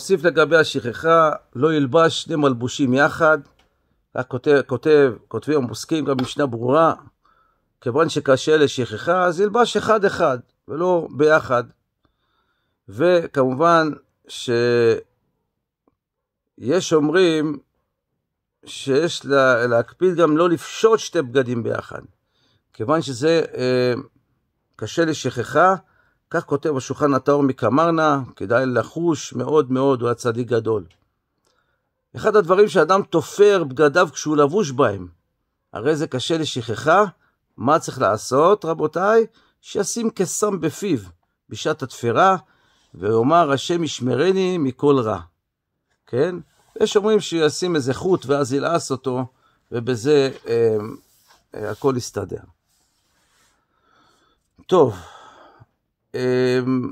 הוסיף לגבי השכחה, לא ילבש שני מלבושים יחד, רק כותב, כותב כותבים הפוסקים גם משנה ברורה, כיוון שקשה לשכחה, אז ילבש אחד-אחד, ולא ביחד. וכמובן שיש אומרים שיש לה, להקפיד גם לא לפשוט שתי בגדים ביחד, כיוון שזה אה, קשה לשכחה, כך כותב השולחן הטהור מקמרנה, כדאי לחוש מאוד מאוד, הוא היה צדיק גדול. אחד הדברים שאדם תופר בגדיו כשהוא לבוש בהם, הרי זה קשה לשכחה, מה צריך לעשות, רבותיי? שישים קסם בפיו בשעת התפירה, ויאמר השם ישמרני מכל רע. כן? יש אומרים שישים איזה חוט ואז ילעס אותו, ובזה אה, אה, הכל יסתדר. טוב. אמ,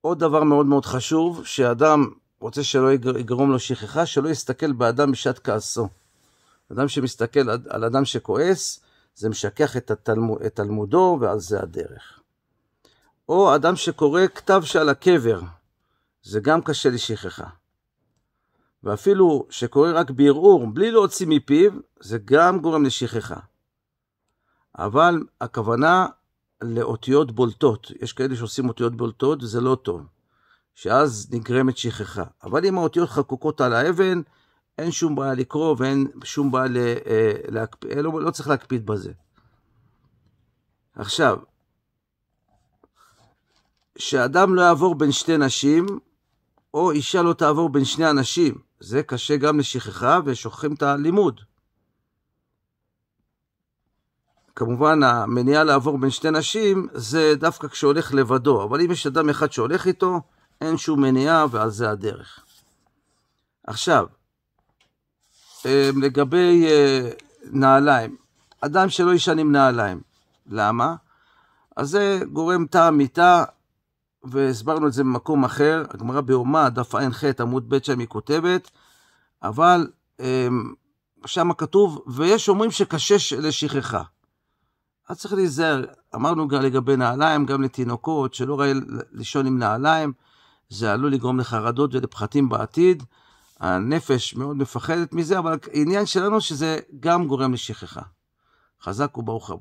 עוד דבר מאוד מאוד חשוב, שאדם רוצה שלא יגרום לו שכחה, שלא יסתכל באדם בשעת כעסו. אדם שמסתכל על אדם שכועס, זה משכח את, התלמוד, את תלמודו ועל זה הדרך. או אדם שקורא כתב שעל הקבר, זה גם קשה לשכחה. ואפילו שקורא רק בערעור, בלי להוציא מפיו, זה גם גורם לשכחה. אבל הכוונה לאותיות בולטות. יש כאלה שעושים אותיות בולטות וזה לא טוב, שאז נגרמת שכחה. אבל אם האותיות חקוקות על האבן, אין שום בעיה לקרוא ואין שום בעיה אה, להקפיד, אה, לא, לא צריך להקפיד בזה. עכשיו, שאדם לא יעבור בין שתי נשים, או אישה לא תעבור בין שני אנשים. זה קשה גם לשכחה, ושוכחים את הלימוד. כמובן המניעה לעבור בין שתי נשים זה דווקא כשהולך לבדו, אבל אם יש אדם אחד שהולך איתו, אין שום מניעה ועל זה הדרך. עכשיו, אמ, לגבי אה, נעליים, אדם שלא ישן עם נעליים, למה? אז זה גורם תא המיטה, והסברנו את זה במקום אחר, הגמרא ביומה, דף ע"ח עמוד ב' שם היא כותבת, אבל אמ, שם כתוב, ויש אומרים שקשה לשכחה. אז צריך להיזהר, אמרנו גם לגבי נעליים, גם לתינוקות, שלא ראה לישון עם נעליים, זה עלול לגרום לחרדות ולפחתים בעתיד. הנפש מאוד מפחדת מזה, אבל העניין שלנו שזה גם גורם לשכחה. חזק וברוך הבא.